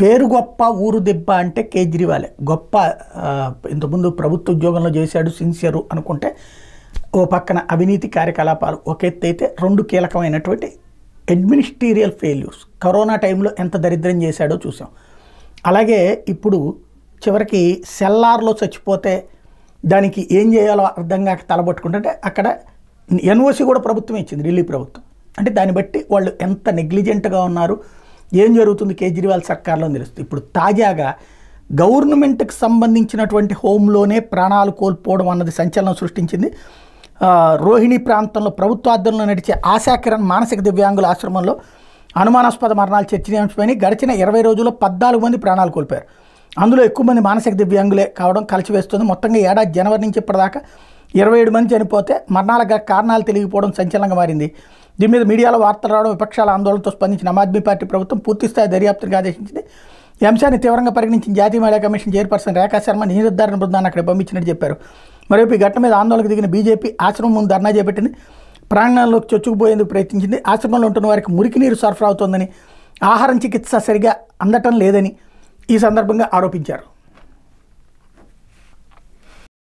పేరు గొప్ప ఊరు దెబ్బ అంటే కేజ్రీవాలే గొప్ప ఇంతకుముందు ప్రభుత్వ ఉద్యోగంలో చేశాడు సిన్సియరు అనుకుంటే ఓ పక్కన అవినీతి కార్యకలాపాలు ఒక ఎత్తు అయితే రెండు కీలకమైనటువంటి అడ్మినిస్ట్రీరియల్ ఫెయిల్యూర్స్ కరోనా టైంలో ఎంత దరిద్రం చేశాడో చూసాం అలాగే ఇప్పుడు చివరికి సెల్లార్లో చచ్చిపోతే దానికి ఏం చేయాలో అర్థం కాక తలబట్టుకుంటే అక్కడ ఎన్ఓసి కూడా ప్రభుత్వం ఇచ్చింది ఢిల్లీ ప్రభుత్వం అంటే దాన్ని బట్టి వాళ్ళు ఎంత నెగ్లిజెంట్గా ఉన్నారు ఏం జరుగుతుంది కేజ్రీవాల్ సర్కార్లో తెలుస్తుంది ఇప్పుడు తాజాగా గవర్నమెంట్కి సంబంధించినటువంటి హోంలోనే ప్రాణాలు కోల్పోవడం అన్నది సంచలనం సృష్టించింది రోహిణి ప్రాంతంలో ప్రభుత్వ ఆధ్వర్యంలో నడిచే ఆశాకిరణ్ మానసిక దివ్యాంగుల ఆశ్రమంలో అనుమానాస్పద మరణాలు చర్చనీయాంశమైనవి గడిచిన ఇరవై రోజుల్లో పద్నాలుగు మంది ప్రాణాలు కోల్పోయారు అందులో ఎక్కువ మంది మానసిక దివ్యాంగులే కావడం కలిసివేస్తుంది మొత్తంగా ఏడాది జనవరి నుంచి ఇప్పటిదాకా ఇరవై ఏడు మంది చనిపోతే మరణాలకు కారణాలు తెలియకపోవడం సంచలనంగా మారింది దీని మీద మీడియాలో వార్తలు రావడం విపక్షాల ఆందోళనతో స్పందించిన ఆమ్ ఆద్మీ పార్టీ ప్రభుత్వం పూర్తిస్థాయి దర్యాప్తుగా ఆదేశించింది ఈ అంశాన్ని తీవ్రంగా పరిగణించిన జాతీయ మహిళా కమిషన్ చైర్పర్సన్ రేఖా శర్మ నిర్ధారణ బృందాన్ని అక్కడ పంపించినట్టు చెప్పారు మరోవైపు ఈ ఘటన మీద ఆందోళనకు దిగిన బీజేపీ ఆశ్రమం ముందు ధర్నా చేపట్టింది ప్రాంగణంలోకి చొచ్చుకుపోయేందుకు ప్రయత్నించింది ఆశ్రమంలో ఉంటున్న వారికి మురికి నీరు సరఫరా అవుతోందని ఆహారం చికిత్స సరిగా అందటం లేదని ఈ సందర్భంగా ఆరోపించారు